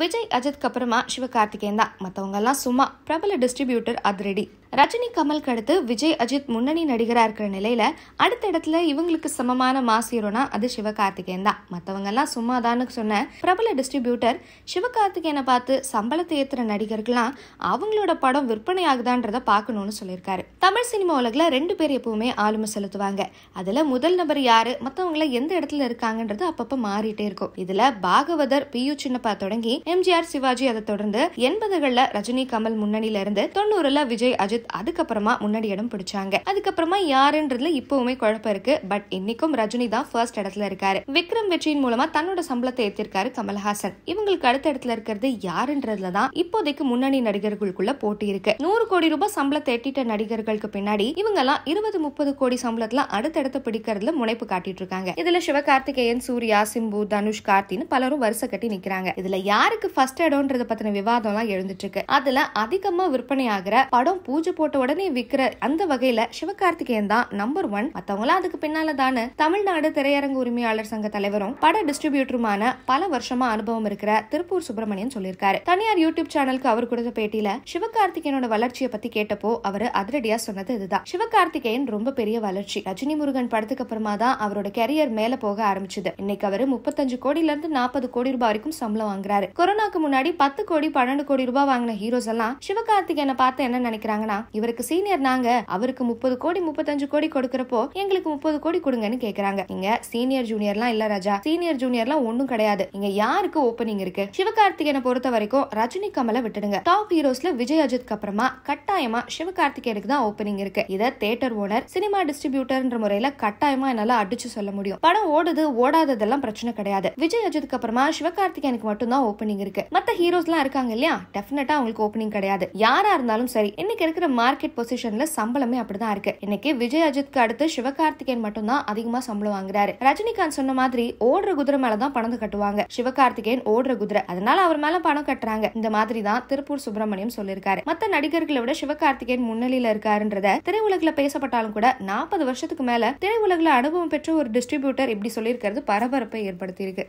விஜய் அஜித்க்கு அப்புறமா சிவகார்த்திகேயன் தான் மற்றவங்கெல்லாம் சும்மா பிரபல டிஸ்ட்ரிபியூட்டர் அதிரடி ரஜினி கமலுக்கு அடுத்து விஜய் அஜித் முன்னணி நடிகராக இருக்கிற நிலையில அடுத்த இடத்துல இவங்களுக்கு சமமான மாஸ் ஹீரோனா அது சிவகார்த்திகேயன் தான் மற்றவங்கெல்லாம் சும்மா தான்னு சொன்ன பிரபல டிஸ்ட்ரிபியூட்டர் சிவகார்த்திகேயனை பார்த்து சம்பளத்தை ஏற்றுற நடிகர்கள்லாம் அவங்களோட படம் விற்பனை ஆகுதான்றதை பார்க்கணும்னு சொல்லியிருக்காரு தமிழ் சினிமா உலகில் ரெண்டு பேர் எப்பவுமே ஆளுமை செலுத்துவாங்க அதில் முதல் நபர் யாரு மற்றவங்கள எந்த இடத்துல இருக்காங்கன்றது அப்பப்போ மாறிட்டே இருக்கும் இதில் பாகவதர் பி யு சின்னப்பா தொடங்கி எம்ஜிஆர் சிவாஜி அதை தொடர்ந்து எண்பதுகளில் ரஜினி கமல் முன்னணியில இருந்து தொண்ணூறுல விஜய் அஜித் அதுக்கப்புறமா முன்னாடி இடம் பிடிச்சாங்க அதுக்கப்புறமா யாருன்றதுல இப்பவுமே குழப்பம் இருக்கு பட் இன்னைக்கும் ரஜினி தான் ஃபர்ஸ்ட் இடத்துல இருக்காரு விக்ரம் வெற்றியின் மூலமா தன்னோட சம்பளத்தை ஏற்றிருக்காரு கமல்ஹாசன் இவங்களுக்கு அடுத்த இடத்துல இருக்கிறது யாருன்றதுல தான் இப்போதைக்கு முன்னணி நடிகர்களுக்குள்ள போட்டி இருக்கு நூறு கோடி ரூபாய் சம்பளத்தை எட்டிட்ட நடிகர்கள் ஆண்டுகளுக்கு பின்னாடி இவங்க எல்லாம் இருபது முப்பது கோடி சம்பளத்துல அடுத்தடுத்து பிடிக்கிறதுல முனைப்பு காட்டிட்டு இருக்காங்க இதுல சிவகார்த்திகேயன் சூர்யா சிம்பு தனுஷ் கார்த்தின்னு பலரும் வருஷ கட்டி நிக்கிறாங்க இதுல யாருக்கு ஃபர்ஸ்ட் இடம்ன்றத பத்தின விவாதம் எல்லாம் எழுந்துட்டு இருக்கு அதுல அதிகமா விற்பனை ஆகிற படம் பூஜை போட்ட உடனே விற்கிற அந்த வகையில சிவகார்த்திகேயன் தான் நம்பர் ஒன் மத்தவங்களாம் அதுக்கு பின்னால தானே தமிழ்நாடு திரையரங்கு உரிமையாளர் சங்க தலைவரும் பட டிஸ்ட்ரிபியூட்டருமான பல வருஷமா அனுபவம் இருக்கிற திருப்பூர் சுப்பிரமணியன் சொல்லியிருக்காரு தனியார் யூடியூப் சேனலுக்கு அவர் கொடுத்த பேட்டியில சிவகார்த்திகேயனோட வளர்ச்சியை பத்தி கேட்டப்போ அவர் அதிரடியா ஐடியா சொன்னது இதுதான் சிவகார்த்திகேயன் ரொம்ப பெரிய வளர்ச்சி ரஜினி முருகன் படத்துக்கு அப்புறமா தான் அவரோட கெரியர் மேல போக ஆரம்பிச்சது இன்னைக்கு அவர் முப்பத்தஞ்சு கோடியில இருந்து நாற்பது கோடி ரூபாய் வரைக்கும் சம்பளம் வாங்குறாரு கொரோனாக்கு முன்னாடி பத்து கோடி பன்னெண்டு கோடி ரூபாய் வாங்கின ஹீரோஸ் எல்லாம் சிவகார்த்திகேயனை பார்த்து என்ன நினைக்கிறாங்கன்னா இவருக்கு சீனியர் நாங்க அவருக்கு முப்பது கோடி முப்பத்தஞ்சு கோடி கொடுக்கறப்போ எங்களுக்கு முப்பது கோடி கொடுங்கன்னு கேக்குறாங்க இங்க சீனியர் ஜூனியர்லாம் இல்ல ராஜா சீனியர் ஜூனியர்லாம் ஒன்னும் கிடையாது இங்க யாருக்கு ஓப்பனிங் இருக்கு சிவகார்த்திகேயனை பொறுத்த வரைக்கும் ரஜினி கமலை விட்டுடுங்க டாப் ஹீரோஸ்ல விஜய் அஜித் அப்புறமா கட்டாயமா சிவகார்த்திகேயனுக்கு தான் ஓப்பனிங் இருக்கு இதை தேட்டர் ஓனர் சினிமா டிஸ்ட்ரிபியூட்டர்ன்ற முறையில கட்டாயமா என்னால அடிச்சு சொல்ல முடியும் படம் ஓடுது ஓடாததெல்லாம் பிரச்சனை கிடையாது விஜய் அஜித்துக்கு அப்புறமா சிவகார்த்திகேயனுக்கு மட்டும்தான் ஓப்பனிங் இருக்கு மத்த ஹீரோஸ் எல்லாம் இருக்காங்க இல்லையா டெஃபினட்டா அவங்களுக்கு ஓப்பனிங் கிடையாது யாரா இருந்தாலும் சரி இன்னைக்கு இருக்கிற மார்க்கெட் பொசிஷன்ல சம்பளமே அப்படிதான் இருக்கு இன்னைக்கு விஜய் அஜித்க்கு அடுத்து சிவகார்த்திகேயன் மட்டும்தான் அதிகமா சம்பளம் வாங்குறாரு ரஜினிகாந்த் சொன்ன மாதிரி ஓடுற குதிரை மேலதான் பணம் கட்டுவாங்க சிவகார்த்திகேயன் ஓடுற குதிரை அதனால அவர் மேல பணம் கட்டுறாங்க இந்த மாதிரி தான் திருப்பூர் சுப்பிரமணியம் சொல்லியிருக்காரு மத்த நடிகர்களை விட சிவகார்த்திகேயன் முன்னிலையில இருக்காரு இருக்காருன்றத திரையுலகில் பேசப்பட்டாலும் கூட நாற்பது வருஷத்துக்கு மேல திரையுலகில் அனுபவம் பெற்ற ஒரு டிஸ்ட்ரிபியூட்டர் இப்படி சொல்லியிருக்கிறது பரபரப்பை ஏற்படுத்தியிருக்கு